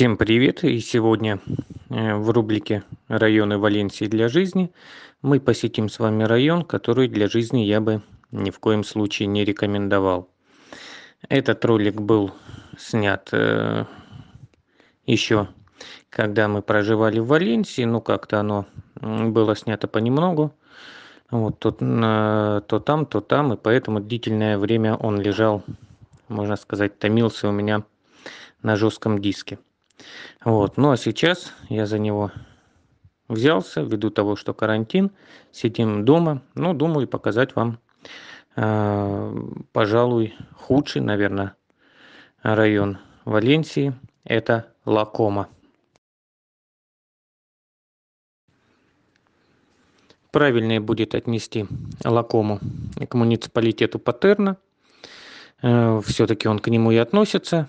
Всем привет! И сегодня э, в рубрике «Районы Валенсии для жизни» мы посетим с вами район, который для жизни я бы ни в коем случае не рекомендовал. Этот ролик был снят э, еще когда мы проживали в Валенсии, ну как-то оно было снято понемногу, вот то, э, то там, то там, и поэтому длительное время он лежал, можно сказать, томился у меня на жестком диске вот ну а сейчас я за него взялся ввиду того что карантин сидим дома ну думаю показать вам а, пожалуй худший наверное район валенсии это лакома правильнее будет отнести Лакому к муниципалитету Патерна. Э, Все-таки он к нему и относится.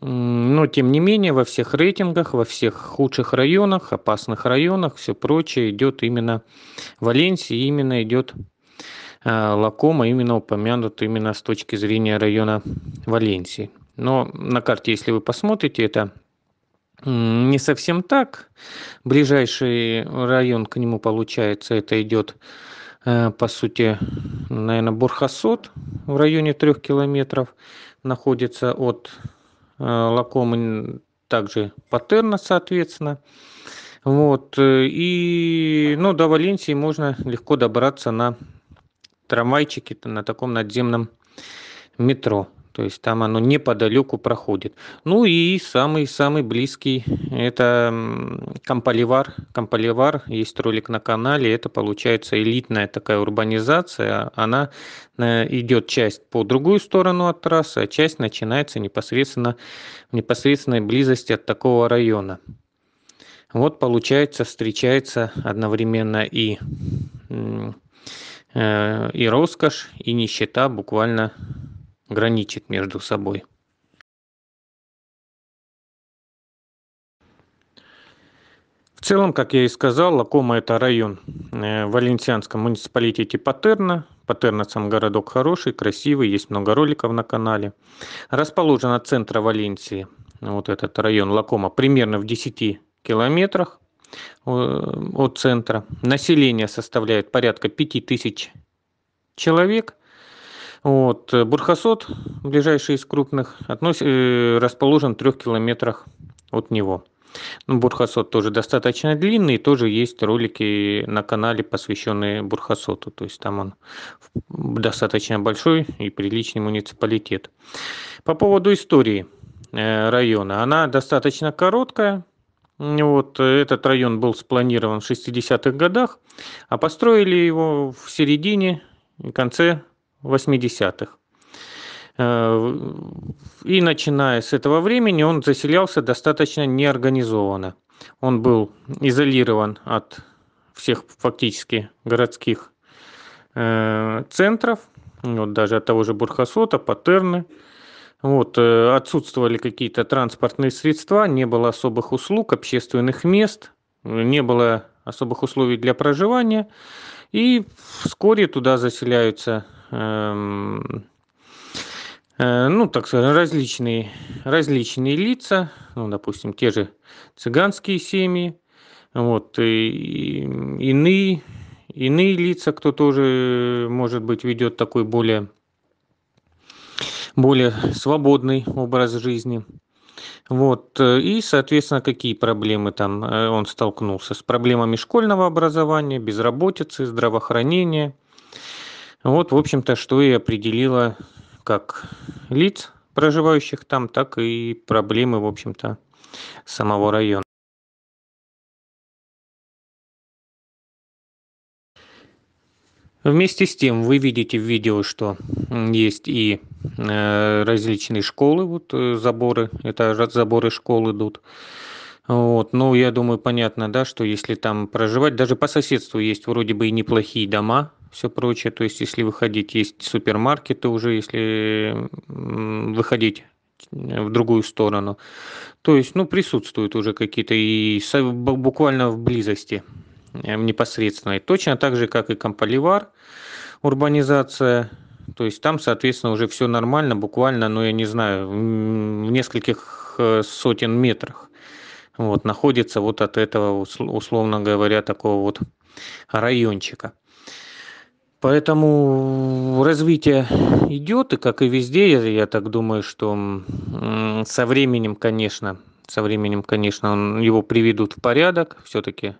Но, тем не менее, во всех рейтингах, во всех худших районах, опасных районах, все прочее идет именно Валенсия, именно идет а, Лакома, именно упомянут именно с точки зрения района Валенсии. Но на карте, если вы посмотрите, это не совсем так. Ближайший район к нему, получается, это идет, э, по сути, наверное, Борхасот в районе трех километров. Находится от Э, лакомы также паттерна, соответственно. Вот. Э, и ну, до Валенсии можно легко добраться на трамвайчике, на таком надземном метро. То есть там оно неподалеку проходит. Ну и самый-самый близкий это Кампаливар. Кампаливар, есть ролик на канале, это получается элитная такая урбанизация. Она э, идет часть по другую сторону от трассы, а часть начинается непосредственно в непосредственной близости от такого района. Вот получается встречается одновременно и э, и роскошь, и нищета буквально граничит между собой В целом, как я и сказал, Лакома – это район э, в Валенсианском муниципалитете Патерна. Патерна – сам городок хороший, красивый, есть много роликов на канале. Расположен от центра Валенсии, вот этот район Лакома, примерно в 10 километрах э, от центра. Население составляет порядка 5000 человек. Вот. Э, Бурхасот, ближайший из крупных, относ... Э, расположен в трех километрах от него. Ну, Бурхасот тоже достаточно длинный, тоже есть ролики на канале, посвященные Бурхасоту. То есть там он достаточно большой и приличный муниципалитет. По поводу истории э, района. Она достаточно короткая. Вот этот район был спланирован в 60-х годах, а построили его в середине и конце 80-х. Э, и начиная с этого времени он заселялся достаточно неорганизованно. Он был изолирован от всех фактически городских э, центров, вот даже от того же Бурхасота, Патерны. Вот, э, отсутствовали какие-то транспортные средства, не было особых услуг, общественных мест, не было особых условий для проживания. И вскоре туда заселяются Эм, э, ну, так сказать, различные, различные лица, ну, допустим, те же цыганские семьи, вот, и, иные, иные лица, кто тоже, может быть, ведет такой более, более свободный образ жизни. Вот, э, и, соответственно, какие проблемы там э, он столкнулся? С проблемами школьного образования, безработицы, здравоохранения, вот, в общем-то, что и определило как лиц, проживающих там, так и проблемы, в общем-то, самого района. Вместе с тем вы видите в видео, что есть и э, различные школы, вот э, заборы, это заборы школ идут. Вот, ну я думаю, понятно, да, что если там проживать, даже по соседству есть вроде бы и неплохие дома, все прочее. То есть, если выходить, есть супермаркеты уже, если выходить э, в другую сторону. То есть, ну, присутствуют уже какие-то и буквально в близости э, непосредственной. Точно так же, как и Камполивар, урбанизация. То есть там, соответственно, уже все нормально, буквально, ну, я не знаю, в нескольких э, сотен метрах. Вот, находится вот от этого, условно говоря, такого вот райончика поэтому развитие идет, и как и везде я так думаю что со временем конечно со временем конечно его приведут в порядок все таки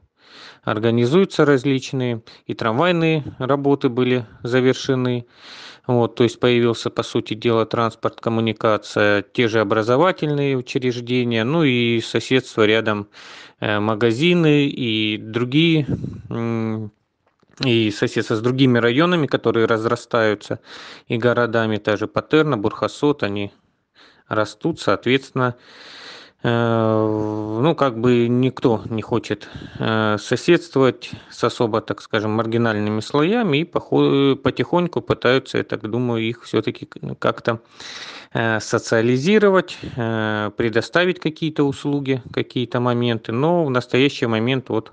организуются различные и трамвайные работы были завершены вот то есть появился по сути дела транспорт коммуникация те же образовательные учреждения ну и соседство рядом э, магазины и другие и соседство с другими районами, которые разрастаются, и городами, та же Патерна, Бурхасот, они растут, соответственно, э, ну, как бы никто не хочет э, соседствовать с особо, так скажем, маргинальными слоями и потихоньку пытаются, я так думаю, их все-таки как-то э, социализировать, предоставить какие-то услуги, какие-то моменты, но в настоящий момент вот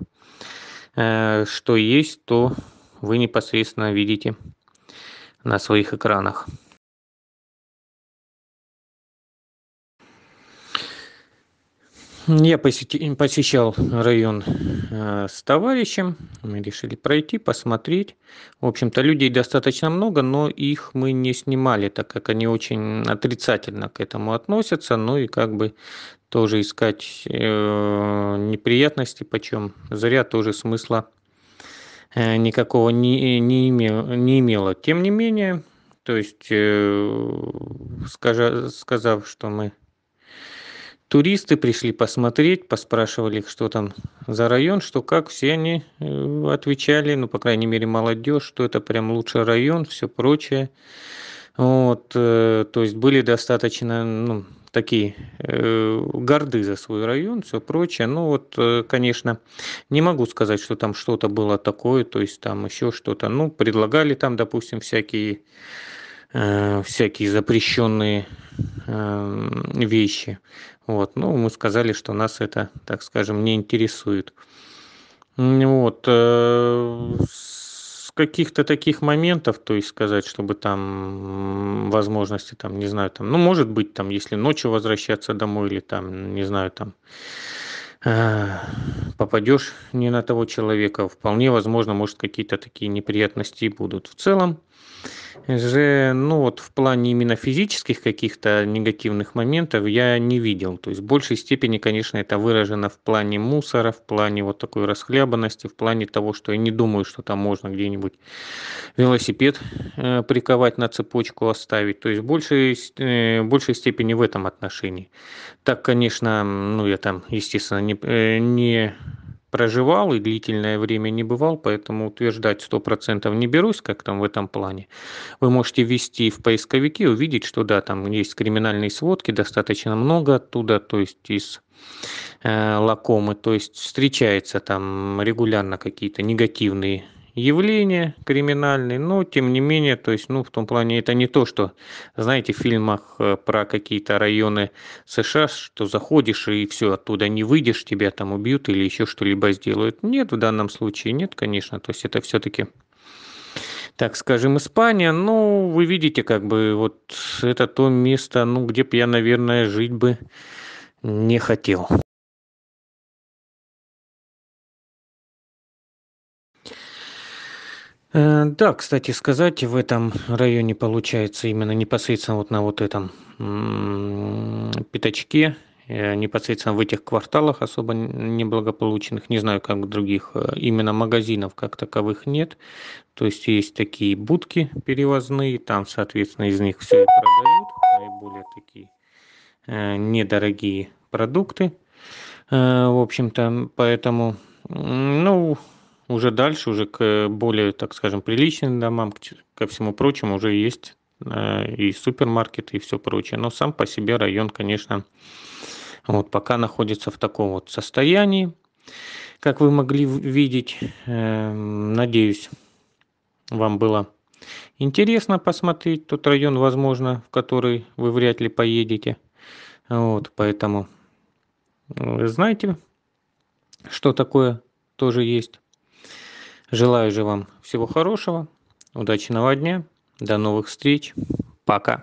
Э, что есть то вы непосредственно видите на своих экранах я посещал район э, с товарищем мы решили пройти посмотреть в общем-то людей достаточно много но их мы не снимали так как они очень отрицательно к этому относятся ну и как бы тоже искать э, неприятности почем зря тоже смысла э, никакого не не имел не имело тем не менее то есть скажа сказав что мы туристы пришли посмотреть поспрашивали их что там за район что как все они э, отвечали ну по крайней мере молодежь, что это прям лучший район все прочее вот э, то есть были достаточно ну такие э, горды за свой район все прочее ну вот конечно не могу сказать что там что-то было такое то есть там еще что-то ну предлагали там допустим всякие Э, всякие запрещенные э, вещи. Вот. Но ну, мы сказали, что нас это, так скажем, не интересует. Вот. Э, с каких-то таких моментов, то есть сказать, чтобы там возможности, там, не знаю, там, ну, может быть, там, если ночью возвращаться домой или там, не знаю, там, попадешь не на того человека, вполне возможно, может, какие-то такие неприятности будут. В целом, же, ну вот в плане именно физических каких-то негативных моментов я не видел. То есть в большей степени, конечно, это выражено в плане мусора, в плане вот такой расхлябанности, в плане того, что я не думаю, что там можно где-нибудь велосипед э, приковать на цепочку, оставить. То есть в большей, э, большей степени в этом отношении. Так, конечно, ну я там, естественно, не, э, не проживал и длительное время не бывал, поэтому утверждать сто процентов не берусь, как там в этом плане. Вы можете ввести в поисковике, увидеть, что да, там есть криминальные сводки, достаточно много оттуда, то есть из э, лакомы, то есть встречается там регулярно какие-то негативные явление криминальное, но тем не менее то есть ну в том плане это не то что знаете в фильмах э, про какие-то районы сша что заходишь и все оттуда не выйдешь тебя там убьют или еще что-либо сделают нет в данном случае нет конечно то есть это все-таки так скажем, Испания, ну, вы видите, как бы, вот это то место, ну, где бы я, наверное, жить бы не хотел. Э, да кстати сказать в этом районе получается именно непосредственно вот на вот этом пятачке э, непосредственно в этих кварталах особо неблагополучных, не знаю, как других, э, именно магазинов как таковых нет. То есть есть такие будки перевозные, там, соответственно, из них все и продают, наиболее такие недорогие продукты. в общем-то, поэтому, ну, уже дальше, уже к э, более, так скажем, приличным домам, ко всему прочему, уже есть э, и супермаркеты, и все прочее. Но сам по себе район, конечно, вот пока находится в таком вот состоянии, как вы могли видеть. Эм, надеюсь, вам было интересно посмотреть тот район, возможно, в который вы вряд ли поедете. Вот, поэтому знаете, что такое тоже есть Желаю же вам всего хорошего, удачного дня, до новых встреч, пока.